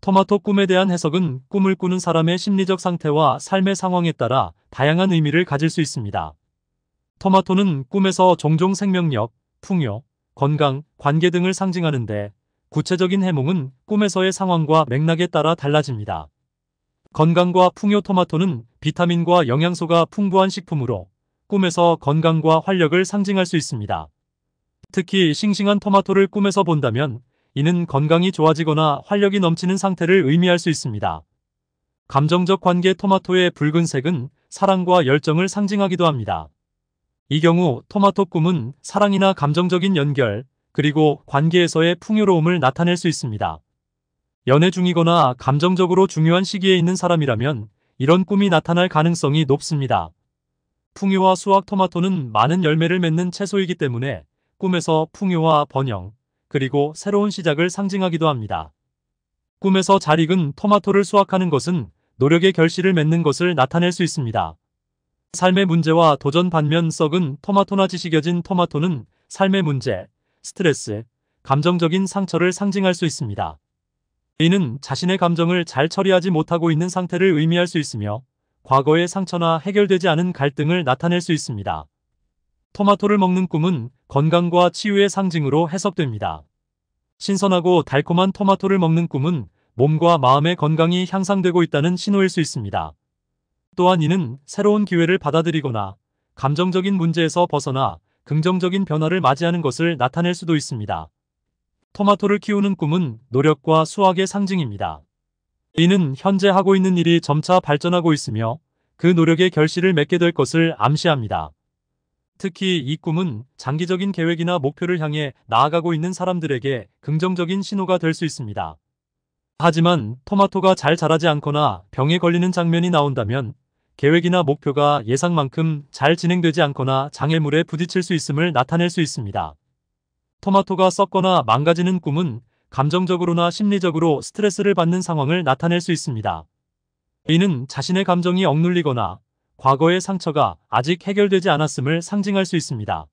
토마토 꿈에 대한 해석은 꿈을 꾸는 사람의 심리적 상태와 삶의 상황에 따라 다양한 의미를 가질 수 있습니다. 토마토는 꿈에서 종종 생명력, 풍요, 건강, 관계 등을 상징하는데 구체적인 해몽은 꿈에서의 상황과 맥락에 따라 달라집니다. 건강과 풍요 토마토는 비타민과 영양소가 풍부한 식품으로 꿈에서 건강과 활력을 상징할 수 있습니다. 특히 싱싱한 토마토를 꿈에서 본다면 이는 건강이 좋아지거나 활력이 넘치는 상태를 의미할 수 있습니다. 감정적 관계 토마토의 붉은색은 사랑과 열정을 상징하기도 합니다. 이 경우 토마토 꿈은 사랑이나 감정적인 연결, 그리고 관계에서의 풍요로움을 나타낼 수 있습니다. 연애 중이거나 감정적으로 중요한 시기에 있는 사람이라면 이런 꿈이 나타날 가능성이 높습니다. 풍요와 수확 토마토는 많은 열매를 맺는 채소이기 때문에 꿈에서 풍요와 번영, 그리고 새로운 시작을 상징하기도 합니다. 꿈에서 잘 익은 토마토를 수확하는 것은 노력의 결실을 맺는 것을 나타낼 수 있습니다. 삶의 문제와 도전 반면 썩은 토마토나 지식여진 토마토는 삶의 문제, 스트레스, 감정적인 상처를 상징할 수 있습니다. 이는 자신의 감정을 잘 처리하지 못하고 있는 상태를 의미할 수 있으며 과거의 상처나 해결되지 않은 갈등을 나타낼 수 있습니다. 토마토를 먹는 꿈은 건강과 치유의 상징으로 해석됩니다. 신선하고 달콤한 토마토를 먹는 꿈은 몸과 마음의 건강이 향상되고 있다는 신호일 수 있습니다. 또한 이는 새로운 기회를 받아들이거나 감정적인 문제에서 벗어나 긍정적인 변화를 맞이하는 것을 나타낼 수도 있습니다. 토마토를 키우는 꿈은 노력과 수학의 상징입니다. 이는 현재 하고 있는 일이 점차 발전하고 있으며 그 노력의 결실을 맺게 될 것을 암시합니다. 특히 이 꿈은 장기적인 계획이나 목표를 향해 나아가고 있는 사람들에게 긍정적인 신호가 될 수 있습니다. 하지만 토마토가 잘 자라지 않거나 병에 걸리는 장면이 나온다면 계획이나 목표가 예상만큼 잘 진행되지 않거나 장애물에 부딪힐 수 있음을 나타낼 수 있습니다. 토마토가 썩거나 망가지는 꿈은 감정적으로나 심리적으로 스트레스를 받는 상황을 나타낼 수 있습니다. 이는 자신의 감정이 억눌리거나 과거의 상처가 아직 해결되지 않았음을 상징할 수 있습니다.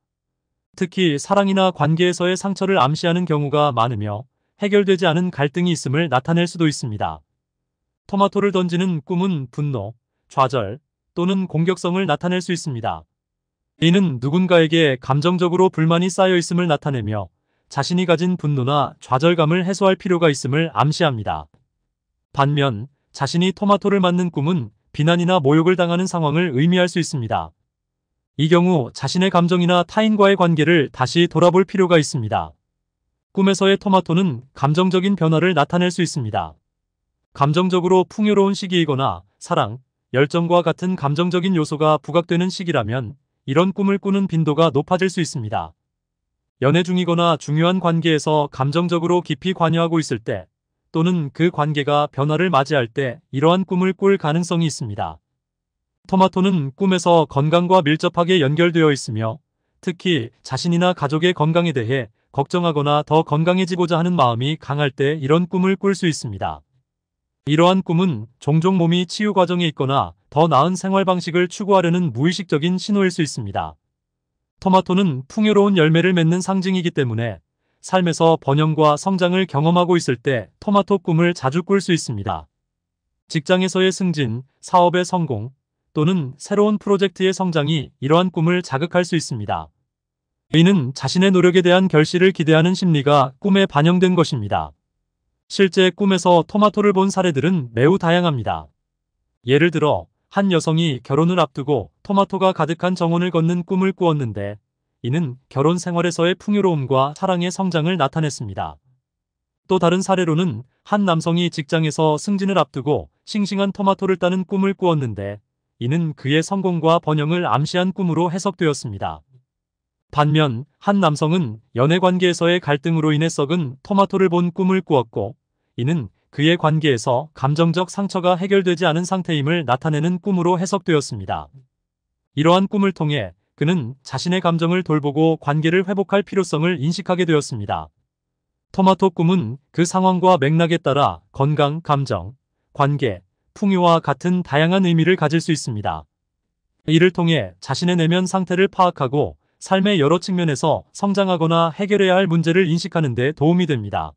특히 사랑이나 관계에서의 상처를 암시하는 경우가 많으며 해결되지 않은 갈등이 있음을 나타낼 수도 있습니다. 토마토를 던지는 꿈은 분노, 좌절 또는 공격성을 나타낼 수 있습니다. 이는 누군가에게 감정적으로 불만이 쌓여 있음을 나타내며 자신이 가진 분노나 좌절감을 해소할 필요가 있음을 암시합니다. 반면 자신이 토마토를 맞는 꿈은 비난이나 모욕을 당하는 상황을 의미할 수 있습니다. 이 경우 자신의 감정이나 타인과의 관계를 다시 돌아볼 필요가 있습니다. 꿈에서의 토마토는 감정적인 변화를 나타낼 수 있습니다. 감정적으로 풍요로운 시기이거나 사랑, 열정과 같은 감정적인 요소가 부각되는 시기라면 이런 꿈을 꾸는 빈도가 높아질 수 있습니다. 연애 중이거나 중요한 관계에서 감정적으로 깊이 관여하고 있을 때 또는 그 관계가 변화를 맞이할 때 이러한 꿈을 꿀 가능성이 있습니다. 토마토는 꿈에서 건강과 밀접하게 연결되어 있으며 특히 자신이나 가족의 건강에 대해 걱정하거나 더 건강해지고자 하는 마음이 강할 때 이런 꿈을 꿀 수 있습니다. 이러한 꿈은 종종 몸이 치유 과정에 있거나 더 나은 생활 방식을 추구하려는 무의식적인 신호일 수 있습니다. 토마토는 풍요로운 열매를 맺는 상징이기 때문에 삶에서 번영과 성장을 경험하고 있을 때 토마토 꿈을 자주 꿀 수 있습니다. 직장에서의 승진, 사업의 성공, 또는 새로운 프로젝트의 성장이 이러한 꿈을 자극할 수 있습니다. 이는 자신의 노력에 대한 결실을 기대하는 심리가 꿈에 반영된 것입니다. 실제 꿈에서 토마토를 본 사례들은 매우 다양합니다. 예를 들어 한 여성이 결혼을 앞두고 토마토가 가득한 정원을 걷는 꿈을 꾸었는데 이는 결혼 생활에서의 풍요로움과 사랑의 성장을 나타냈습니다. 또 다른 사례로는 한 남성이 직장에서 승진을 앞두고 싱싱한 토마토를 따는 꿈을 꾸었는데 이는 그의 성공과 번영을 암시한 꿈으로 해석되었습니다. 반면 한 남성은 연애 관계에서의 갈등으로 인해 썩은 토마토를 본 꿈을 꾸었고 이는 그의 관계에서 감정적 상처가 해결되지 않은 상태임을 나타내는 꿈으로 해석되었습니다. 이러한 꿈을 통해 그는 자신의 감정을 돌보고 관계를 회복할 필요성을 인식하게 되었습니다. 토마토 꿈은 그 상황과 맥락에 따라 건강, 감정, 관계, 풍요와 같은 다양한 의미를 가질 수 있습니다. 이를 통해 자신의 내면 상태를 파악하고 삶의 여러 측면에서 성장하거나 해결해야 할 문제를 인식하는 데 도움이 됩니다.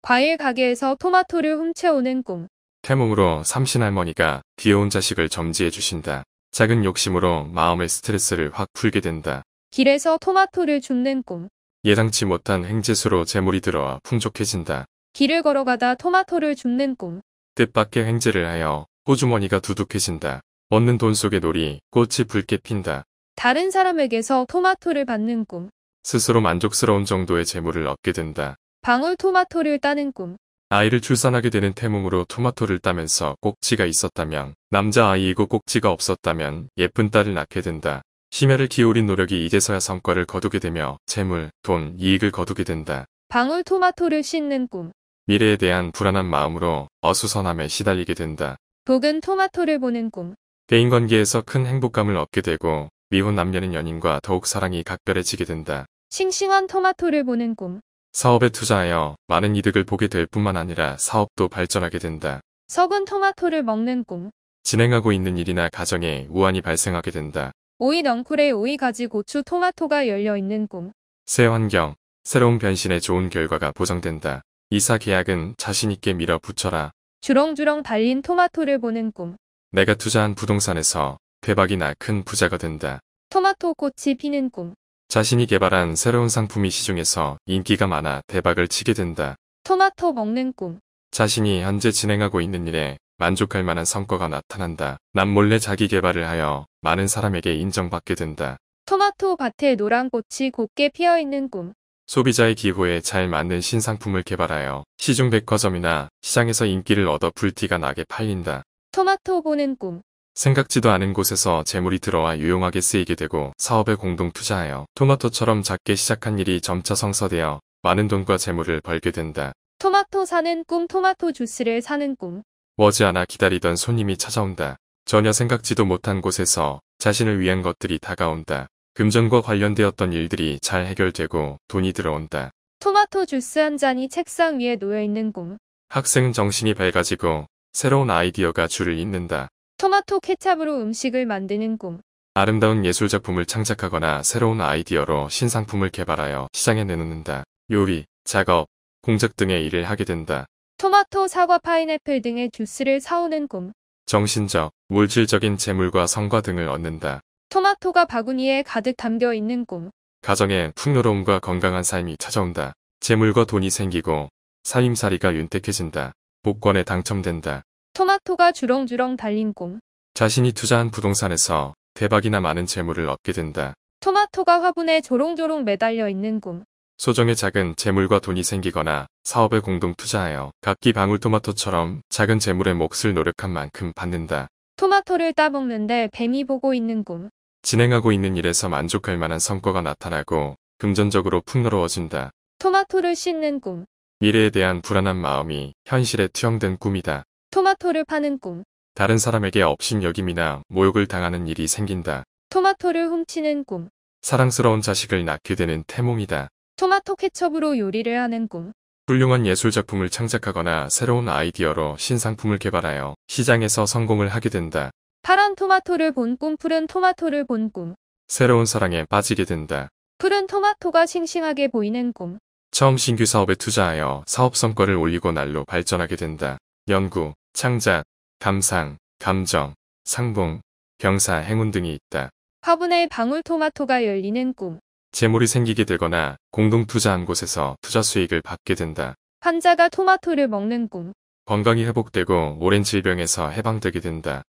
과일 가게에서 토마토를 훔쳐오는 꿈 태몽으로 삼신할머니가 귀여운 자식을 점지해 주신다. 작은 욕심으로 마음의 스트레스를 확 풀게 된다. 길에서 토마토를 줍는 꿈. 예상치 못한 행재수로 재물이 들어와 풍족해진다. 길을 걸어가다 토마토를 줍는 꿈. 뜻밖의 행재를 하여 호주머니가 두둑해진다. 얻는 돈속에 놀이, 꽃이 붉게 핀다. 다른 사람에게서 토마토를 받는 꿈. 스스로 만족스러운 정도의 재물을 얻게 된다. 방울 토마토를 따는 꿈. 아이를 출산하게 되는 태몽으로 토마토를 따면서 꼭지가 있었다면 남자아이이고 꼭지가 없었다면 예쁜 딸을 낳게 된다. 심혈을 기울인 노력이 이제서야 성과를 거두게 되며 재물, 돈, 이익을 거두게 된다. 방울 토마토를 씻는 꿈. 미래에 대한 불안한 마음으로 어수선함에 시달리게 된다. 복은 토마토를 보는 꿈. 대인관계에서 큰 행복감을 얻게 되고 미혼 남녀는 연인과 더욱 사랑이 각별해지게 된다. 싱싱한 토마토를 보는 꿈. 사업에 투자하여 많은 이득을 보게 될 뿐만 아니라 사업도 발전하게 된다. 석은 토마토를 먹는 꿈. 진행하고 있는 일이나 가정에 우환이 발생하게 된다. 오이 넝쿨에 오이 가지 고추 토마토가 열려있는 꿈. 새 환경, 새로운 변신에 좋은 결과가 보장된다. 이사 계약은 자신있게 밀어붙여라. 주렁주렁 달린 토마토를 보는 꿈. 내가 투자한 부동산에서 대박이나 큰 부자가 된다. 토마토 꽃이 피는 꿈. 자신이 개발한 새로운 상품이 시중에서 인기가 많아 대박을 치게 된다. 토마토 먹는 꿈. 자신이 현재 진행하고 있는 일에 만족할 만한 성과가 나타난다. 남몰래 자기 개발을 하여 많은 사람에게 인정받게 된다. 토마토 밭에 노란 꽃이 곱게 피어있는 꿈. 소비자의 기호에 잘 맞는 신상품을 개발하여 시중 백화점이나 시장에서 인기를 얻어 불티가 나게 팔린다. 토마토 보는 꿈. 생각지도 않은 곳에서 재물이 들어와 유용하게 쓰이게 되고 사업에 공동 투자하여 토마토처럼 작게 시작한 일이 점차 성사되어 많은 돈과 재물을 벌게 된다. 토마토 사는 꿈 토마토 주스를 사는 꿈 머지않아 기다리던 손님이 찾아온다. 전혀 생각지도 못한 곳에서 자신을 위한 것들이 다가온다. 금전과 관련되었던 일들이 잘 해결되고 돈이 들어온다. 토마토 주스 한 잔이 책상 위에 놓여있는 꿈 학생 정신이 밝아지고 새로운 아이디어가 줄을 잇는다. 토마토 케찹으로 음식을 만드는 꿈. 아름다운 예술작품을 창작하거나 새로운 아이디어로 신상품을 개발하여 시장에 내놓는다. 요리, 작업, 공작 등의 일을 하게 된다. 토마토, 사과, 파인애플 등의 주스를 사오는 꿈. 정신적, 물질적인 재물과 성과 등을 얻는다. 토마토가 바구니에 가득 담겨 있는 꿈. 가정에 풍요로움과 건강한 삶이 찾아온다. 재물과 돈이 생기고 사임살이가 윤택해진다. 복권에 당첨된다. 토마토가 주렁주렁 달린 꿈. 자신이 투자한 부동산에서 대박이나 많은 재물을 얻게 된다. 토마토가 화분에 조롱조롱 매달려 있는 꿈. 소정의 작은 재물과 돈이 생기거나 사업에 공동 투자하여 각기 방울토마토처럼 작은 재물의 몫을 노력한 만큼 받는다. 토마토를 따먹는데 뱀이 보고 있는 꿈. 진행하고 있는 일에서 만족할 만한 성과가 나타나고 금전적으로 풍요로워진다. 토마토를 씻는 꿈. 미래에 대한 불안한 마음이 현실에 투영된 꿈이다. 토마토를 파는 꿈. 다른 사람에게 업신여김이나 모욕을 당하는 일이 생긴다. 토마토를 훔치는 꿈. 사랑스러운 자식을 낳게 되는 태몽이다. 토마토 케첩으로 요리를 하는 꿈. 훌륭한 예술작품을 창작하거나 새로운 아이디어로 신상품을 개발하여 시장에서 성공을 하게 된다. 파란 토마토를 본 꿈, 푸른 토마토를 본 꿈. 새로운 사랑에 빠지게 된다. 푸른 토마토가 싱싱하게 보이는 꿈. 처음 신규 사업에 투자하여 사업 성과를 올리고 날로 발전하게 된다. 연구, 창작, 감상, 감정, 상봉, 병사, 행운 등이 있다. 화분에 방울토마토가 열리는 꿈. 재물이 생기게 되거나 공동투자한 곳에서 투자 수익을 받게 된다. 환자가 토마토를 먹는 꿈. 건강이 회복되고 오랜 질병에서 해방되게 된다.